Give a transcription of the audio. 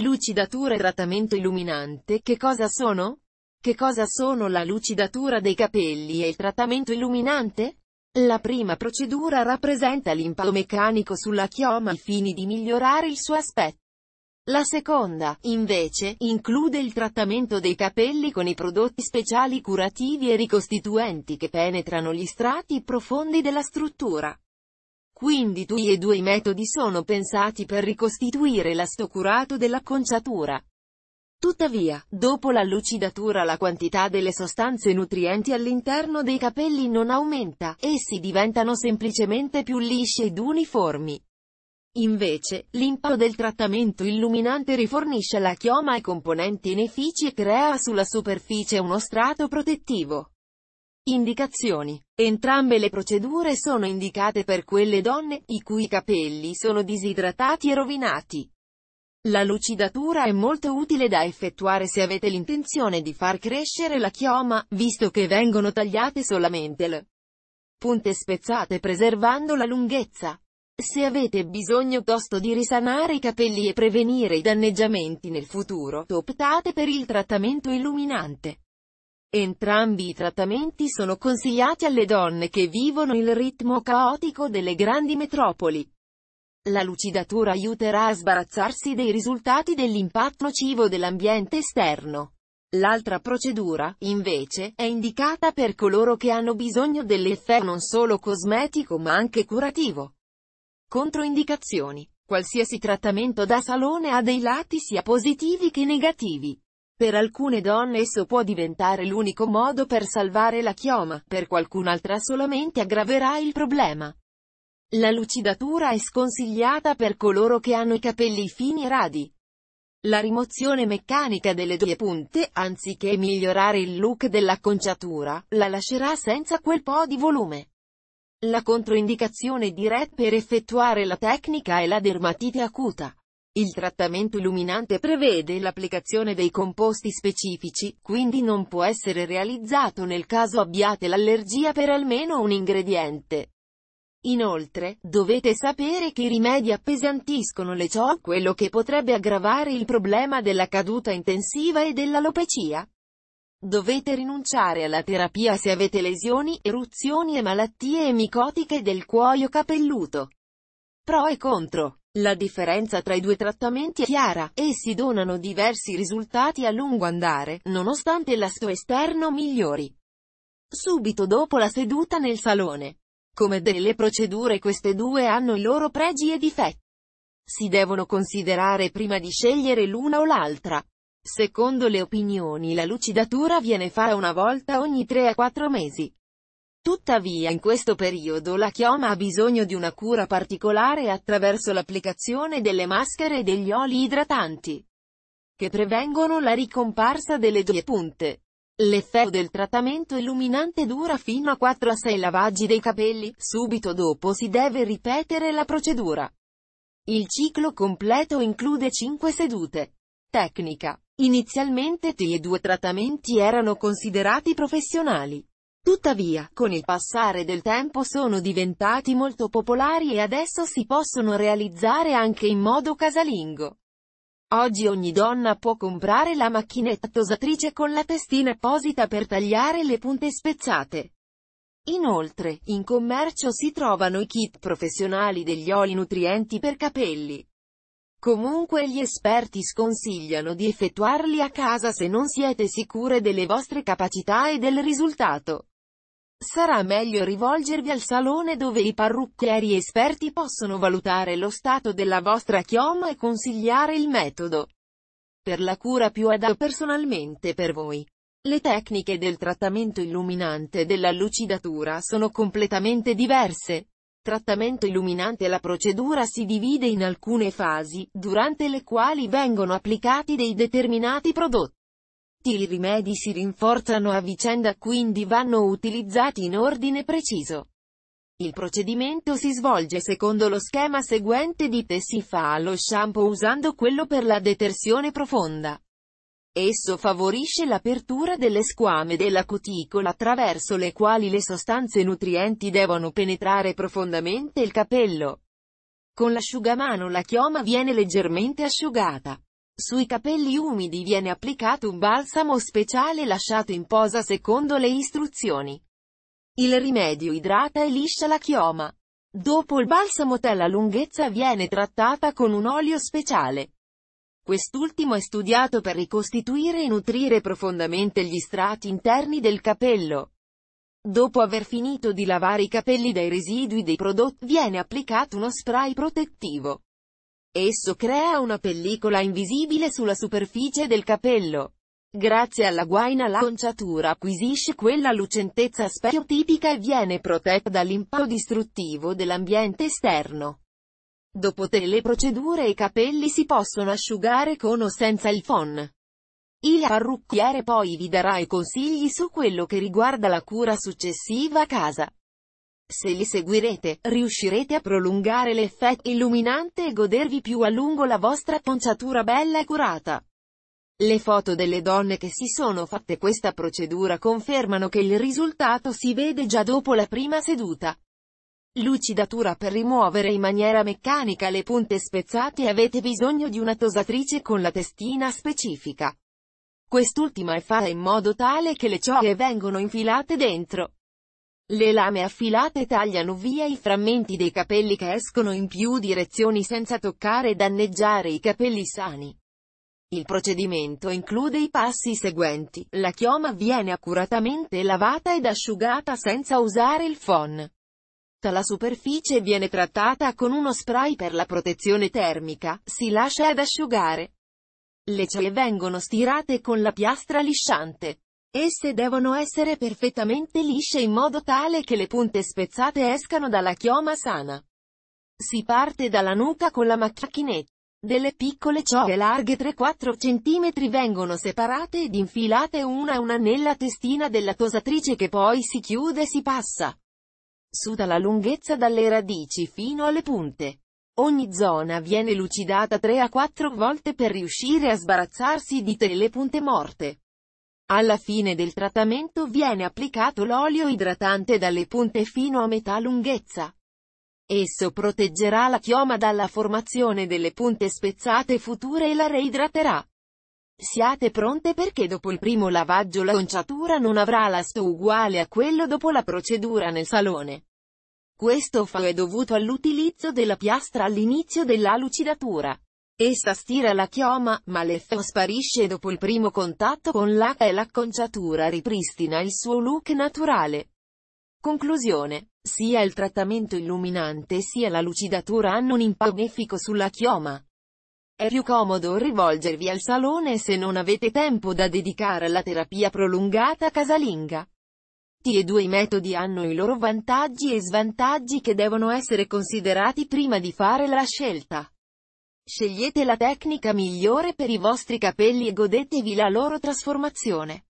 Lucidatura e trattamento illuminante che cosa sono? Che cosa sono la lucidatura dei capelli e il trattamento illuminante? La prima procedura rappresenta l'impatto meccanico sulla chioma ai fini di migliorare il suo aspetto. La seconda, invece, include il trattamento dei capelli con i prodotti speciali curativi e ricostituenti che penetrano gli strati profondi della struttura. Quindi tutti e due i metodi sono pensati per ricostituire l'asto curato dell'acconciatura. Tuttavia, dopo la lucidatura la quantità delle sostanze nutrienti all'interno dei capelli non aumenta, essi diventano semplicemente più lisci ed uniformi. Invece, l'impatto del trattamento illuminante rifornisce la chioma ai componenti inefici e crea sulla superficie uno strato protettivo. Indicazioni. Entrambe le procedure sono indicate per quelle donne, i cui capelli sono disidratati e rovinati. La lucidatura è molto utile da effettuare se avete l'intenzione di far crescere la chioma, visto che vengono tagliate solamente le punte spezzate preservando la lunghezza. Se avete bisogno tosto di risanare i capelli e prevenire i danneggiamenti nel futuro, optate per il trattamento illuminante. Entrambi i trattamenti sono consigliati alle donne che vivono il ritmo caotico delle grandi metropoli. La lucidatura aiuterà a sbarazzarsi dei risultati dell'impatto nocivo dell'ambiente esterno. L'altra procedura, invece, è indicata per coloro che hanno bisogno dell'effetto non solo cosmetico ma anche curativo. Controindicazioni. Qualsiasi trattamento da salone ha dei lati sia positivi che negativi. Per alcune donne esso può diventare l'unico modo per salvare la chioma, per qualcun'altra solamente aggraverà il problema. La lucidatura è sconsigliata per coloro che hanno i capelli fini e radi. La rimozione meccanica delle due punte, anziché migliorare il look dell'acconciatura, la lascerà senza quel po' di volume. La controindicazione diretta per effettuare la tecnica è la dermatite acuta. Il trattamento illuminante prevede l'applicazione dei composti specifici, quindi non può essere realizzato nel caso abbiate l'allergia per almeno un ingrediente. Inoltre, dovete sapere che i rimedi appesantiscono le ciò, quello che potrebbe aggravare il problema della caduta intensiva e dell'alopecia. Dovete rinunciare alla terapia se avete lesioni, eruzioni e malattie emicotiche del cuoio capelluto. Pro e contro. La differenza tra i due trattamenti è chiara, essi donano diversi risultati a lungo andare, nonostante l'asto esterno migliori. Subito dopo la seduta nel salone. Come delle procedure queste due hanno i loro pregi e difetti. Si devono considerare prima di scegliere l'una o l'altra. Secondo le opinioni la lucidatura viene fatta una volta ogni 3 a 4 mesi. Tuttavia in questo periodo la chioma ha bisogno di una cura particolare attraverso l'applicazione delle maschere e degli oli idratanti, che prevengono la ricomparsa delle due punte. L'effetto del trattamento illuminante dura fino a 4 a 6 lavaggi dei capelli, subito dopo si deve ripetere la procedura. Il ciclo completo include 5 sedute. Tecnica. Inizialmente tutti e due trattamenti erano considerati professionali. Tuttavia, con il passare del tempo sono diventati molto popolari e adesso si possono realizzare anche in modo casalingo. Oggi ogni donna può comprare la macchinetta tosatrice con la testina apposita per tagliare le punte spezzate. Inoltre, in commercio si trovano i kit professionali degli oli nutrienti per capelli. Comunque gli esperti sconsigliano di effettuarli a casa se non siete sicure delle vostre capacità e del risultato. Sarà meglio rivolgervi al salone dove i parrucchieri esperti possono valutare lo stato della vostra chioma e consigliare il metodo per la cura più adatta personalmente per voi. Le tecniche del trattamento illuminante e della lucidatura sono completamente diverse. Trattamento illuminante La procedura si divide in alcune fasi, durante le quali vengono applicati dei determinati prodotti. Tutti i rimedi si rinforzano a vicenda quindi vanno utilizzati in ordine preciso. Il procedimento si svolge secondo lo schema seguente di te si fa lo shampoo usando quello per la detersione profonda. Esso favorisce l'apertura delle squame della cuticola attraverso le quali le sostanze nutrienti devono penetrare profondamente il capello. Con l'asciugamano la chioma viene leggermente asciugata. Sui capelli umidi viene applicato un balsamo speciale lasciato in posa secondo le istruzioni. Il rimedio idrata e liscia la chioma. Dopo il balsamo tè la lunghezza viene trattata con un olio speciale. Quest'ultimo è studiato per ricostituire e nutrire profondamente gli strati interni del capello. Dopo aver finito di lavare i capelli dai residui dei prodotti, viene applicato uno spray protettivo. Esso crea una pellicola invisibile sulla superficie del capello. Grazie alla guaina la conciatura acquisisce quella lucentezza specchio-tipica e viene protetta dall'impatto distruttivo dell'ambiente esterno. Dopo le procedure i capelli si possono asciugare con o senza il phon. Il parrucchiere poi vi darà i consigli su quello che riguarda la cura successiva a casa. Se li seguirete, riuscirete a prolungare l'effetto illuminante e godervi più a lungo la vostra conciatura bella e curata. Le foto delle donne che si sono fatte questa procedura confermano che il risultato si vede già dopo la prima seduta. Lucidatura per rimuovere in maniera meccanica le punte spezzate avete bisogno di una tosatrice con la testina specifica. Quest'ultima è fatta in modo tale che le ciocche vengono infilate dentro. Le lame affilate tagliano via i frammenti dei capelli che escono in più direzioni senza toccare e danneggiare i capelli sani. Il procedimento include i passi seguenti, la chioma viene accuratamente lavata ed asciugata senza usare il phon. La superficie viene trattata con uno spray per la protezione termica, si lascia ad asciugare. Le cioie vengono stirate con la piastra lisciante. Esse devono essere perfettamente lisce in modo tale che le punte spezzate escano dalla chioma sana. Si parte dalla nuca con la macchinetta. Delle piccole ciove larghe 3-4 cm vengono separate ed infilate una a una nella testina della tosatrice che poi si chiude e si passa su dalla lunghezza dalle radici fino alle punte. Ogni zona viene lucidata 3 a 4 volte per riuscire a sbarazzarsi di te le punte morte. Alla fine del trattamento viene applicato l'olio idratante dalle punte fino a metà lunghezza. Esso proteggerà la chioma dalla formazione delle punte spezzate future e la reidraterà. Siate pronte perché dopo il primo lavaggio la conciatura non avrà l'asto uguale a quello dopo la procedura nel salone. Questo fa è dovuto all'utilizzo della piastra all'inizio della lucidatura. Essa stira la chioma, ma l'effetto sparisce dopo il primo contatto con l'acqua e l'acconciatura ripristina il suo look naturale. Conclusione. Sia il trattamento illuminante sia la lucidatura hanno un impatto benefico sulla chioma. È più comodo rivolgervi al salone se non avete tempo da dedicare alla terapia prolungata casalinga. Tutti e due i metodi hanno i loro vantaggi e svantaggi che devono essere considerati prima di fare la scelta. Scegliete la tecnica migliore per i vostri capelli e godetevi la loro trasformazione.